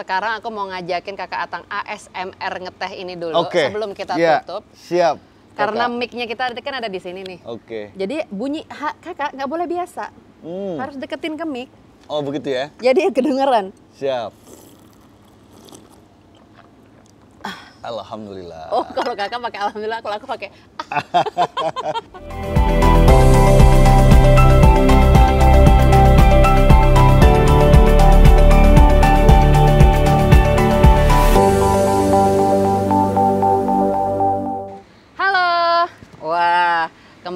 sekarang aku mau ngajakin kakak Atang ASMR ngeteh ini dulu okay. sebelum kita yeah. tutup. Siap. Karena mic-nya kita kan ada di sini nih. Oke. Okay. Jadi bunyi hak kakak nggak boleh biasa. Hmm. Harus deketin ke mic. Oh begitu ya? Jadi kedengeran. Siap. Alhamdulillah. Oh kalau kakak pakai alhamdulillah, kalau aku pakai. Ah.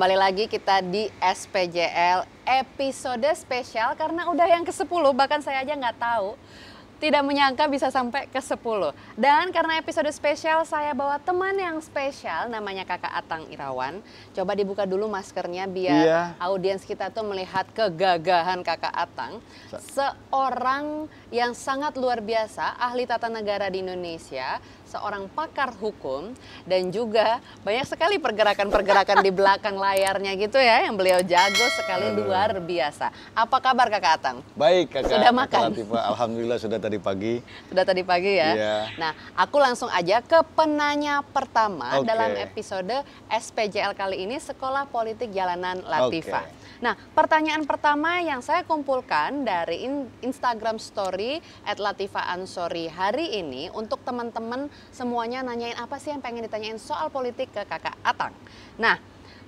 Kembali lagi kita di SPJL episode spesial karena udah yang ke-10 bahkan saya aja nggak tahu tidak menyangka bisa sampai ke 10. Dan karena episode spesial saya bawa teman yang spesial namanya Kakak Atang Irawan. Coba dibuka dulu maskernya biar iya. audiens kita tuh melihat kegagahan Kakak Atang. Seorang yang sangat luar biasa, ahli tata negara di Indonesia, seorang pakar hukum dan juga banyak sekali pergerakan-pergerakan di belakang layarnya gitu ya yang beliau jago sekali Aduh. luar biasa. Apa kabar Kakak Atang? Baik Kakak. Sudah makan? Kakak Alhamdulillah sudah tadi pagi. Sudah tadi pagi ya? Iya. Nah aku langsung aja ke penanya pertama okay. dalam episode SPJL kali ini Sekolah Politik Jalanan Latifa. Okay. Nah, pertanyaan pertama yang saya kumpulkan dari Instagram Story at Latifa Ansori hari ini untuk teman-teman semuanya nanyain apa sih yang pengen ditanyain soal politik ke kakak Atang. Nah,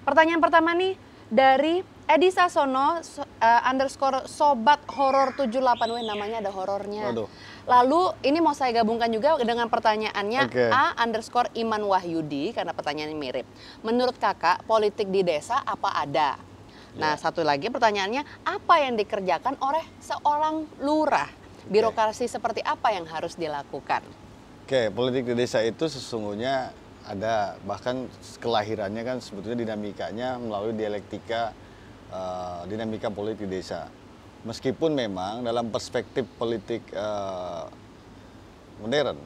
pertanyaan pertama nih dari Edi Sasono uh, underscore sobat horor 78 W namanya ada horornya. Lalu ini mau saya gabungkan juga dengan pertanyaannya okay. A underscore Iman Wahyudi karena pertanyaannya mirip. Menurut kakak politik di desa apa ada? Nah, yeah. satu lagi pertanyaannya, apa yang dikerjakan oleh seorang lurah? Birokrasi okay. seperti apa yang harus dilakukan? Oke, okay, politik di desa itu sesungguhnya ada bahkan kelahirannya kan sebetulnya dinamikanya melalui dialektika uh, dinamika politik di desa. Meskipun memang dalam perspektif politik uh, modern,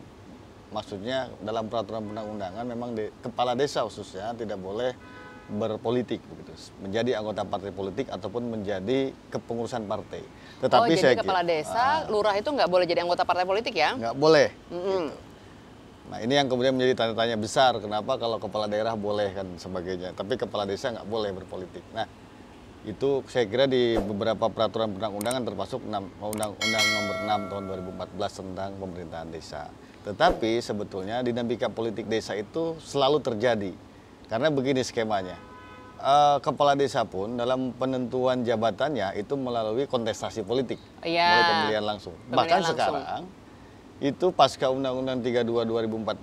maksudnya dalam peraturan undang undangan memang de kepala desa khususnya tidak boleh berpolitik begitu menjadi anggota partai politik ataupun menjadi kepengurusan partai oh, tetapi oh, jadi saya kepala desa uh, lurah itu nggak boleh jadi anggota partai politik ya nggak boleh mm -hmm. gitu. nah ini yang kemudian menjadi tanda tanya besar kenapa kalau kepala daerah boleh kan sebagainya tapi kepala desa nggak boleh berpolitik nah itu saya kira di beberapa peraturan perundang-undangan termasuk Undang-Undang Nomor 6 Tahun 2014 tentang pemerintahan desa. Tetapi sebetulnya dinamika politik desa itu selalu terjadi karena begini skemanya, uh, kepala desa pun dalam penentuan jabatannya itu melalui kontestasi politik, ya. melalui pemilihan langsung. Pemilihan Bahkan langsung. sekarang itu pasca Undang-Undang 32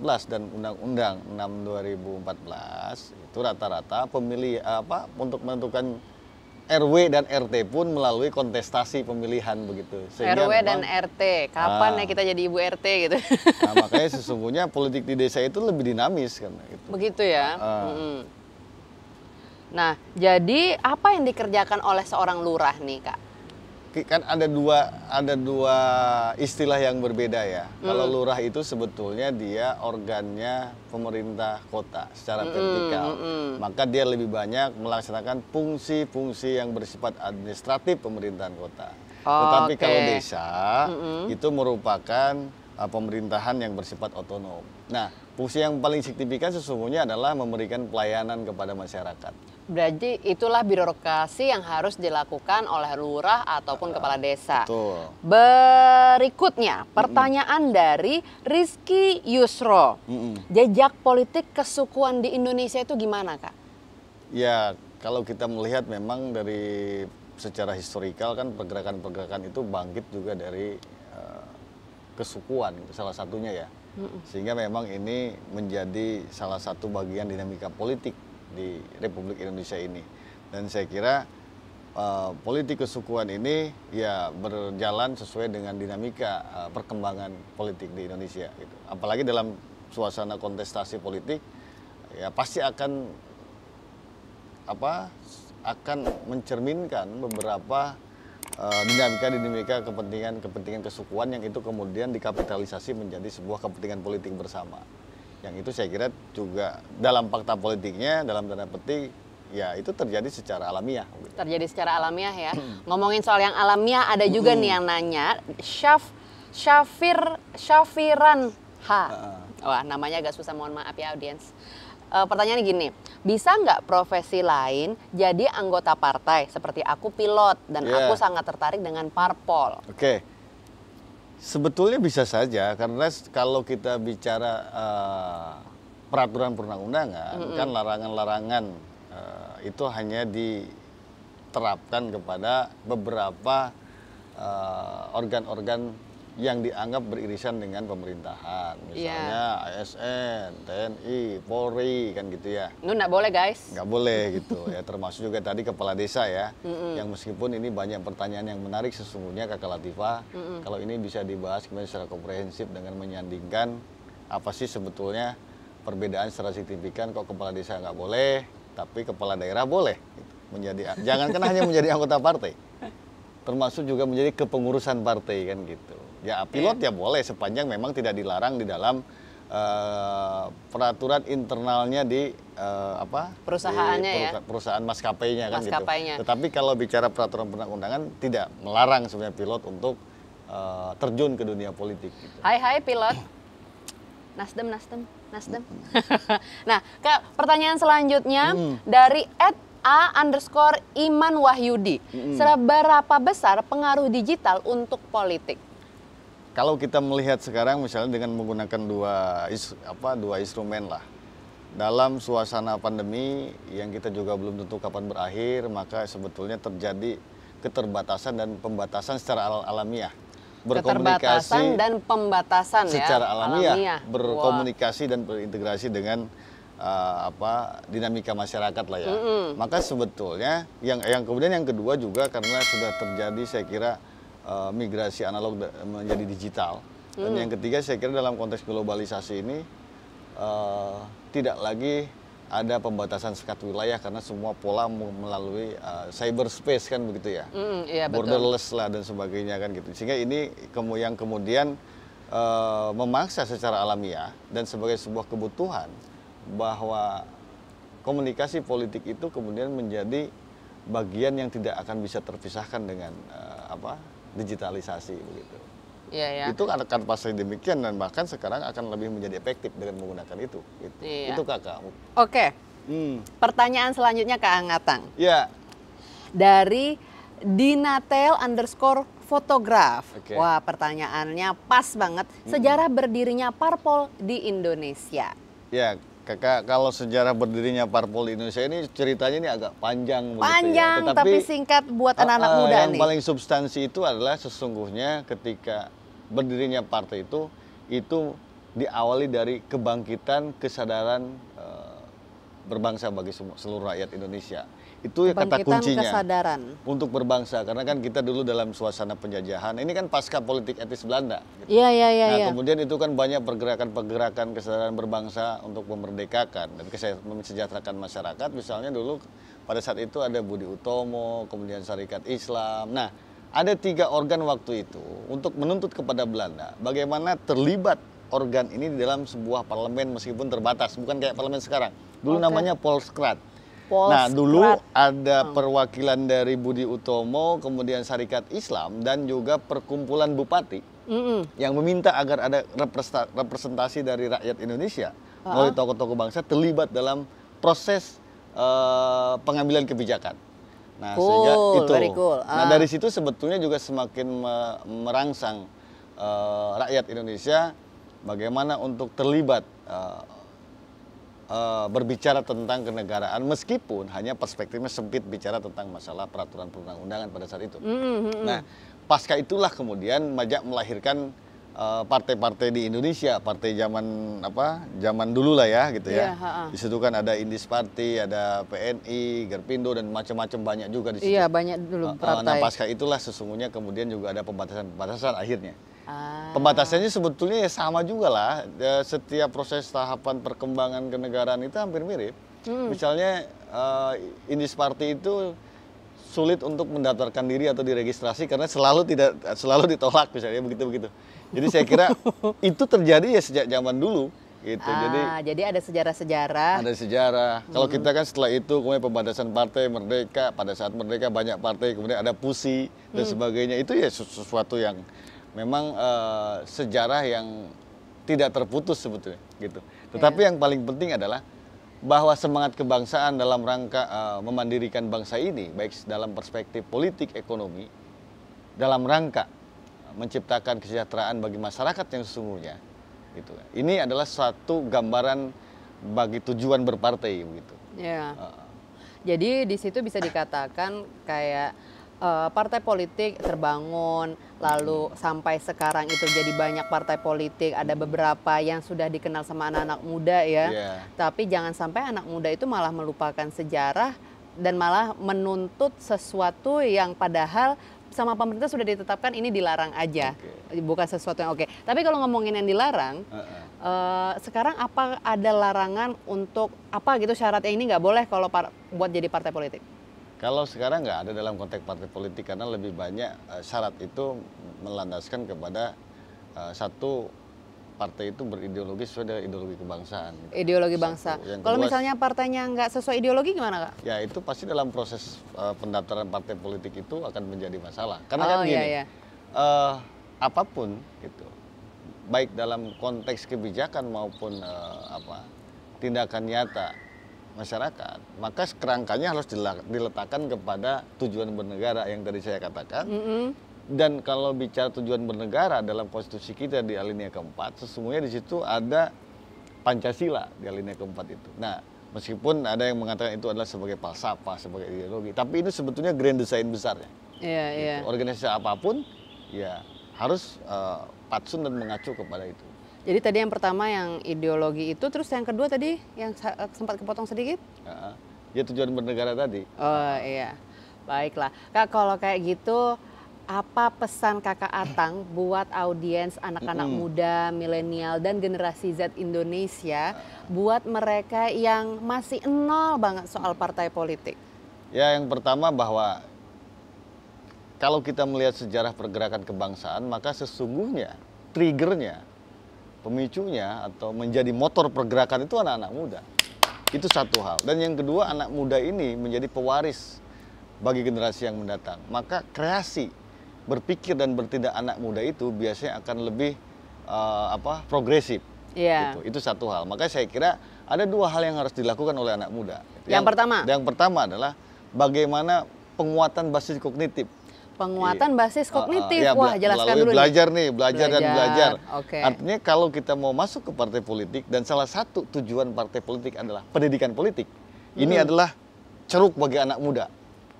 2014 dan Undang-Undang 6 2014 itu rata-rata pemilih eh, apa untuk menentukan RW dan RT pun melalui kontestasi pemilihan begitu. Sehingga RW memang, dan RT, kapan ah, ya kita jadi ibu RT gitu? Nah, makanya sesungguhnya politik di desa itu lebih dinamis kan. Gitu. Begitu ya. Ah. Mm -hmm. Nah, jadi apa yang dikerjakan oleh seorang lurah nih kak? kan ada dua ada dua istilah yang berbeda ya. Hmm. Kalau lurah itu sebetulnya dia organnya pemerintah kota secara hmm, vertikal. Hmm, hmm. Maka dia lebih banyak melaksanakan fungsi-fungsi yang bersifat administratif pemerintahan kota. Oh, Tetapi okay. kalau desa hmm, hmm. itu merupakan Eh, pemerintahan yang bersifat otonom. Nah, fungsi yang paling signifikan sesungguhnya adalah memberikan pelayanan kepada masyarakat. Berarti itulah birokrasi yang harus dilakukan oleh lurah ataupun uh, kepala ah, desa. Betul. Berikutnya, pertanyaan mm -mm. dari Rizky Yusro. Mm -mm. Jejak politik kesukuan di Indonesia itu gimana, Kak? Ya, kalau kita melihat memang dari secara historikal kan pergerakan-pergerakan itu bangkit juga dari kesukuan gitu, salah satunya ya. Sehingga memang ini menjadi salah satu bagian dinamika politik di Republik Indonesia ini. Dan saya kira uh, politik kesukuan ini ya berjalan sesuai dengan dinamika uh, perkembangan politik di Indonesia gitu. Apalagi dalam suasana kontestasi politik ya pasti akan apa akan mencerminkan beberapa Eh, dinamika-dinamika kepentingan-kepentingan kesukuan yang itu kemudian dikapitalisasi menjadi sebuah kepentingan politik bersama. Yang itu saya kira juga dalam fakta politiknya, dalam tanda petik, ya itu terjadi secara alamiah. Terjadi secara alamiah ya. Ngomongin soal yang alamiah, ada juga nih yang nanya, Syaf, Syafir, Syafiran H. Wah, namanya agak susah, mohon maaf ya audiens e, pertanyaannya gini, bisa nggak profesi lain jadi anggota partai seperti aku pilot dan yeah. aku sangat tertarik dengan parpol? Oke, okay. sebetulnya bisa saja karena kalau kita bicara uh, peraturan perundang-undangan mm -hmm. kan larangan-larangan uh, itu hanya diterapkan kepada beberapa organ-organ uh, organ -organ yang dianggap beririsan dengan pemerintahan. Misalnya yeah. ASN, TNI, Polri kan gitu ya. Itu nggak boleh guys. Nggak boleh gitu ya. Termasuk juga tadi kepala desa ya. Mm -mm. Yang meskipun ini banyak pertanyaan yang menarik sesungguhnya Kakak Latifah. Mm -mm. Kalau ini bisa dibahas kemudian secara komprehensif dengan menyandingkan apa sih sebetulnya perbedaan secara signifikan kok kepala desa nggak boleh tapi kepala daerah boleh gitu. menjadi jangankan hanya menjadi anggota partai termasuk juga menjadi kepengurusan partai kan gitu Ya pilot yeah. ya boleh sepanjang memang tidak dilarang di dalam uh, peraturan internalnya di uh, apa perusahaannya di perusahaan, ya perusahaan maskapainya kan gitu. maskapainya. gitu. Tetapi kalau bicara peraturan perundang-undangan tidak melarang sebenarnya pilot untuk uh, terjun ke dunia politik. Gitu. Hai hai pilot, Nasdem Nasdem Nasdem. nah ke pertanyaan selanjutnya mm. dari Ed A underscore Iman Wahyudi. Mm. Seberapa besar pengaruh digital untuk politik? kalau kita melihat sekarang misalnya dengan menggunakan dua apa dua instrumen lah dalam suasana pandemi yang kita juga belum tentu kapan berakhir maka sebetulnya terjadi keterbatasan dan pembatasan secara al alamiah berkomunikasi dan pembatasan ya, secara ya, alamiah, alamiah berkomunikasi dan berintegrasi dengan uh, apa dinamika masyarakat lah ya mm -hmm. maka sebetulnya yang yang kemudian yang kedua juga karena sudah terjadi saya kira Eh, migrasi analog menjadi digital. Dan hmm. yang ketiga saya kira dalam konteks globalisasi ini uh, tidak lagi ada pembatasan sekat wilayah karena semua pola melalui uh, cyberspace kan begitu ya, mm, iya, borderless betul. lah dan sebagainya kan gitu. Sehingga ini kemu yang kemudian uh, memaksa secara alamiah dan sebagai sebuah kebutuhan bahwa komunikasi politik itu kemudian menjadi bagian yang tidak akan bisa terpisahkan dengan uh, apa digitalisasi begitu. Ya, ya. Itu akan pasti demikian dan bahkan sekarang akan lebih menjadi efektif dengan menggunakan itu. Gitu. Ya. Itu kakak. Oke. Okay. Hmm. Pertanyaan selanjutnya Kak Angatang. Ya. Dari Dinatel underscore fotograf. Okay. Wah pertanyaannya pas banget. Sejarah hmm. berdirinya parpol di Indonesia. Ya, Kakak kalau sejarah berdirinya Parpol Indonesia ini ceritanya ini agak panjang. Ya. Panjang, ya. Tetapi, tapi singkat buat anak-anak uh, uh, muda yang nih. Yang paling substansi itu adalah sesungguhnya ketika berdirinya partai itu, itu diawali dari kebangkitan kesadaran uh, berbangsa bagi semua, seluruh rakyat Indonesia itu ya kata kuncinya kesadaran. untuk berbangsa karena kan kita dulu dalam suasana penjajahan ini kan pasca politik etis Belanda gitu. ya, ya, nah ya. kemudian itu kan banyak pergerakan-pergerakan kesadaran berbangsa untuk memerdekakan dan mensejahterakan masyarakat misalnya dulu pada saat itu ada Budi Utomo kemudian Syarikat Islam nah ada tiga organ waktu itu untuk menuntut kepada Belanda bagaimana terlibat organ ini di dalam sebuah parlemen meskipun terbatas bukan kayak parlemen sekarang dulu okay. namanya Polskrat nah dulu ada hmm. perwakilan dari Budi Utomo, kemudian Syarikat Islam dan juga perkumpulan bupati mm -mm. yang meminta agar ada representasi dari rakyat Indonesia uh -huh. melalui tokoh-tokoh bangsa terlibat dalam proses uh, pengambilan kebijakan. Nah cool, sehingga itu. Very cool. uh. Nah ah. dari situ sebetulnya juga semakin me merangsang uh, rakyat Indonesia bagaimana untuk terlibat. Uh, Eh, berbicara tentang kenegaraan meskipun hanya perspektifnya sempit bicara tentang masalah peraturan perundang-undangan pada saat itu. Mm -hmm. Nah, pasca itulah kemudian Majak melahirkan eh, partai-partai uh, di Indonesia, partai zaman apa? Zaman dulu lah ya gitu ya. Yeah, iya, Di situ kan ada Indis Party, ada PNI, Gerpindo dan macam-macam banyak juga di situ. Iya, yeah, banyak dulu eh, partai. Uh, nah, pasca itulah sesungguhnya kemudian juga ada pembatasan-pembatasan akhirnya. Ah. Pembatasannya sebetulnya ya sama juga lah. Eh, setiap proses tahapan perkembangan kenegaraan itu hampir mirip. Hmm. Misalnya uh, Indis Party itu sulit untuk mendaftarkan diri atau diregistrasi karena selalu tidak selalu ditolak misalnya begitu begitu. Jadi saya kira itu terjadi ya sejak zaman dulu gitu. Ah, jadi jadi ada sejarah-sejarah. Ada sejarah. Hmm. Kalau kita kan setelah itu kemudian pembatasan partai merdeka, pada saat merdeka banyak partai, kemudian ada pusi dan hmm. sebagainya. Itu ya sesuatu yang memang uh, sejarah yang tidak terputus sebetulnya gitu. Iya. Tetapi yeah. yang paling penting adalah bahwa semangat kebangsaan dalam rangka uh, memandirikan bangsa ini baik dalam perspektif politik ekonomi dalam rangka menciptakan kesejahteraan bagi masyarakat yang sesungguhnya gitu. Ini adalah satu gambaran bagi tujuan berpartai begitu. Ya. Yeah. Jadi di situ bisa dikatakan kayak uh, partai politik terbangun, lalu sampai sekarang itu jadi banyak partai politik, ada beberapa yang sudah dikenal sama anak-anak muda ya. Yeah. Tapi jangan sampai anak muda itu malah melupakan sejarah dan malah menuntut sesuatu yang padahal sama pemerintah sudah ditetapkan ini dilarang aja, okay. bukan sesuatu yang oke. Okay. Tapi kalau ngomongin yang dilarang, uh -uh. Uh, sekarang apa ada larangan untuk apa gitu syaratnya ini nggak boleh kalau buat jadi partai politik? Kalau sekarang nggak ada dalam konteks partai politik karena lebih banyak eh, syarat itu melandaskan kepada eh, satu partai itu berideologi sesuai dengan ideologi kebangsaan. Ideologi Satu. bangsa. Yang Kalau kedua, misalnya partainya nggak sesuai ideologi gimana kak? Ya itu pasti dalam proses uh, pendaftaran partai politik itu akan menjadi masalah. Karena kan oh, kan gini, iya, iya. Uh, apapun itu, baik dalam konteks kebijakan maupun uh, apa tindakan nyata masyarakat, maka kerangkanya harus diletakkan kepada tujuan bernegara yang tadi saya katakan. Mm -hmm. Dan kalau bicara tujuan bernegara dalam konstitusi kita di alinea keempat, sesungguhnya di situ ada Pancasila di alinea keempat itu. Nah, meskipun ada yang mengatakan itu adalah sebagai falsafah, sebagai ideologi, tapi ini sebetulnya grand design besarnya. Yeah, gitu. yeah. Organisasi apapun, ya harus uh, patsun dan mengacu kepada itu. Jadi tadi yang pertama yang ideologi itu, terus yang kedua tadi yang sempat kepotong sedikit? ya tujuan bernegara tadi. Oh iya, baiklah. Kak kalau kayak gitu, apa pesan kakak Atang buat audiens anak-anak mm -hmm. muda, milenial dan generasi Z Indonesia ah. buat mereka yang masih nol banget soal partai politik? Ya yang pertama bahwa kalau kita melihat sejarah pergerakan kebangsaan maka sesungguhnya triggernya pemicunya atau menjadi motor pergerakan itu anak-anak muda. Itu satu hal. Dan yang kedua, anak muda ini menjadi pewaris bagi generasi yang mendatang. Maka kreasi berpikir dan bertindak anak muda itu biasanya akan lebih uh, apa progresif. Yeah. Gitu. Itu satu hal. Maka saya kira ada dua hal yang harus dilakukan oleh anak muda. Yang, yang pertama. Yang pertama adalah bagaimana penguatan basis kognitif Penguatan iya. basis kognitif. Uh, uh, Wah, jelaskan dulu. Belajar nih, belajar, dan belajar. Okay. Artinya kalau kita mau masuk ke partai politik dan salah satu tujuan partai politik adalah pendidikan politik. Hmm. Ini adalah ceruk bagi anak muda.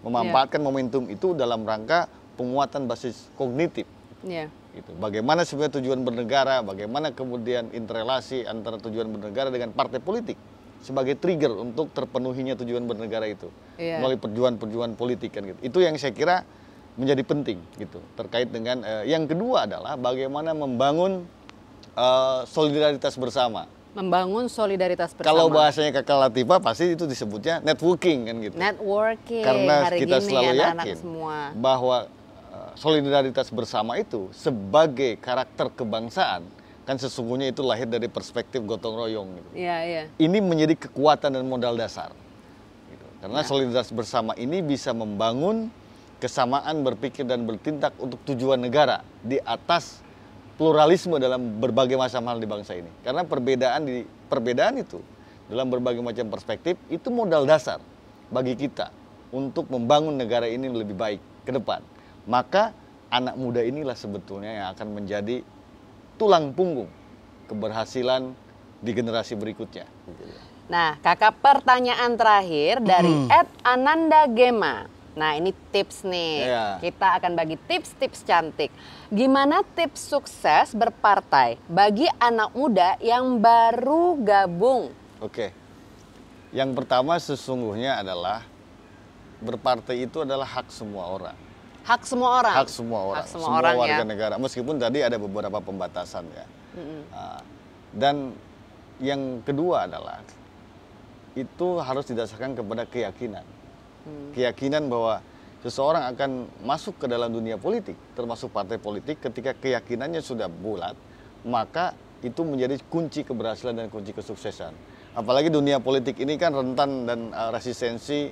Memanfaatkan yeah. momentum itu dalam rangka penguatan basis kognitif. Yeah. Gitu. Bagaimana sebenarnya tujuan bernegara, bagaimana kemudian interelasi antara tujuan bernegara dengan partai politik sebagai trigger untuk terpenuhinya tujuan bernegara itu yeah. melalui perjuangan-perjuangan politik kan gitu. Itu yang saya kira menjadi penting gitu terkait dengan uh, yang kedua adalah bagaimana membangun uh, solidaritas bersama membangun solidaritas bersama. Kalau bahasanya Kakak Latifa pasti itu disebutnya networking kan gitu. Networking. Karena hari kita gini selalu anak yakin anak yakin semua. bahwa eh, solidaritas bersama itu sebagai karakter kebangsaan kan sesungguhnya itu lahir dari perspektif gotong royong gitu. Iya, iya. Ini menjadi kekuatan dan modal dasar. Gitu. Karena ya. solidaritas bersama ini bisa membangun kesamaan berpikir dan bertindak untuk tujuan negara di atas pluralisme dalam berbagai macam hal di bangsa ini. Karena perbedaan di perbedaan itu dalam berbagai macam perspektif itu modal dasar bagi kita untuk membangun negara ini lebih baik ke depan. Maka anak muda inilah sebetulnya yang akan menjadi tulang punggung keberhasilan di generasi berikutnya. Nah, kakak pertanyaan terakhir dari hmm. Ed Ananda Gema. Nah, ini tips nih. Yeah. Kita akan bagi tips-tips cantik. Gimana tips sukses berpartai bagi anak muda yang baru gabung? Oke. Okay. Yang pertama sesungguhnya adalah berpartai itu adalah hak semua orang. Hak semua orang. Hak semua orang. Hak semua, semua orang ya. warga ya. negara. Meskipun tadi ada beberapa pembatasan ya. Mm -hmm. dan yang kedua adalah itu harus didasarkan kepada keyakinan hmm. keyakinan bahwa seseorang akan masuk ke dalam dunia politik, termasuk partai politik, ketika keyakinannya sudah bulat, maka itu menjadi kunci keberhasilan dan kunci kesuksesan. Apalagi dunia politik ini kan rentan dan uh, resistensi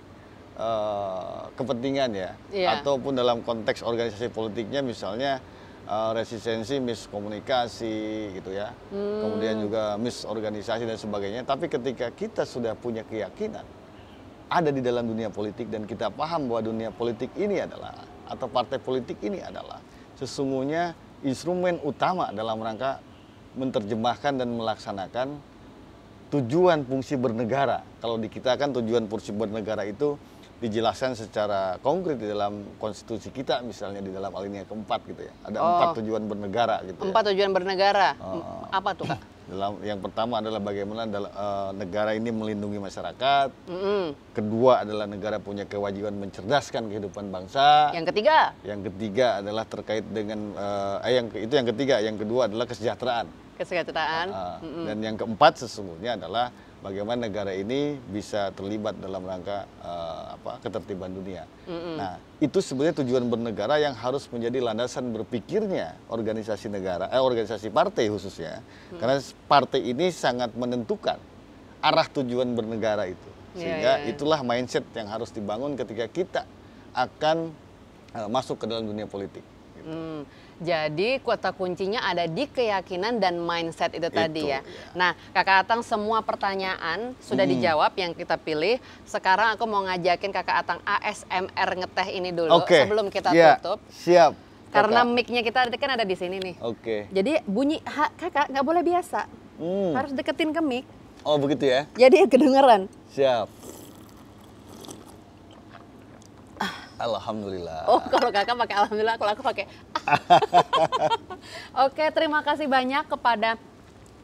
uh, kepentingan ya, yeah. ataupun dalam konteks organisasi politiknya misalnya uh, resistensi miskomunikasi gitu ya, hmm. kemudian juga misorganisasi dan sebagainya. Tapi ketika kita sudah punya keyakinan ada di dalam dunia politik dan kita paham bahwa dunia politik ini adalah atau partai politik ini adalah sesungguhnya instrumen utama dalam rangka menerjemahkan dan melaksanakan tujuan fungsi bernegara. Kalau di kita kan tujuan fungsi bernegara itu dijelaskan secara konkret di dalam konstitusi kita misalnya di dalam alinea keempat gitu ya ada oh, empat tujuan bernegara gitu ya. empat ya. tujuan bernegara oh. apa tuh dalam yang pertama adalah bagaimana dalam, uh, eh, negara ini melindungi masyarakat. Mm -hmm. Kedua adalah negara punya kewajiban mencerdaskan kehidupan bangsa. Yang ketiga? Yang ketiga adalah terkait dengan uh, eh yang itu yang ketiga, yang kedua adalah kesejahteraan kesejahteraan. Uh, ah, ah. mm -hmm. Dan yang keempat sesungguhnya adalah bagaimana negara ini bisa terlibat dalam rangka uh, apa ketertiban dunia. Mm -hmm. Nah, itu sebenarnya tujuan bernegara yang harus menjadi landasan berpikirnya organisasi negara, eh, organisasi partai khususnya, mm karena partai ini sangat menentukan arah tujuan bernegara itu. Ya, Sehingga yeah, yeah. itulah mindset yang harus dibangun ketika kita akan uh, masuk ke dalam dunia politik. Gitu. Mm. Jadi kuota kuncinya ada di keyakinan dan mindset itu, itu tadi ya. ya. Nah, Kakak Atang semua pertanyaan sudah hmm. dijawab yang kita pilih. Sekarang aku mau ngajakin Kakak Atang ASMR ngeteh ini dulu okay. sebelum kita ya. tutup. Siap. Karena mic-nya kita kan ada di sini nih. Oke. Okay. Jadi bunyi hak Kakak nggak boleh biasa. Hmm. Harus deketin ke mic. Oh, begitu ya. Jadi kedengeran. Siap. Alhamdulillah. Oh, kalau kakak pakai alhamdulillah, kalau aku pakai Oke, terima kasih banyak kepada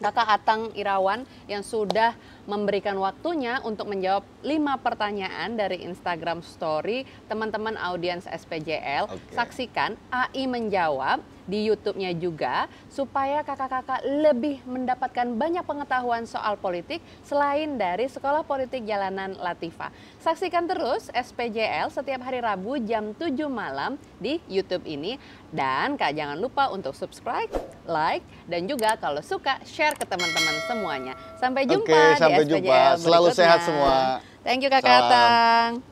Kakak Atang Irawan yang sudah memberikan waktunya untuk menjawab lima pertanyaan dari Instagram Story teman-teman audiens SPJL. Okay. Saksikan AI menjawab di YouTube-nya juga supaya kakak-kakak lebih mendapatkan banyak pengetahuan soal politik selain dari Sekolah Politik Jalanan Latifa. Saksikan terus SPJL setiap hari Rabu jam 7 malam di YouTube ini dan Kak jangan lupa untuk subscribe, like dan juga kalau suka share ke teman-teman semuanya. Sampai jumpa. Oke, di sampai jumpa. Selalu sehat semua. Thank you Kak Atang.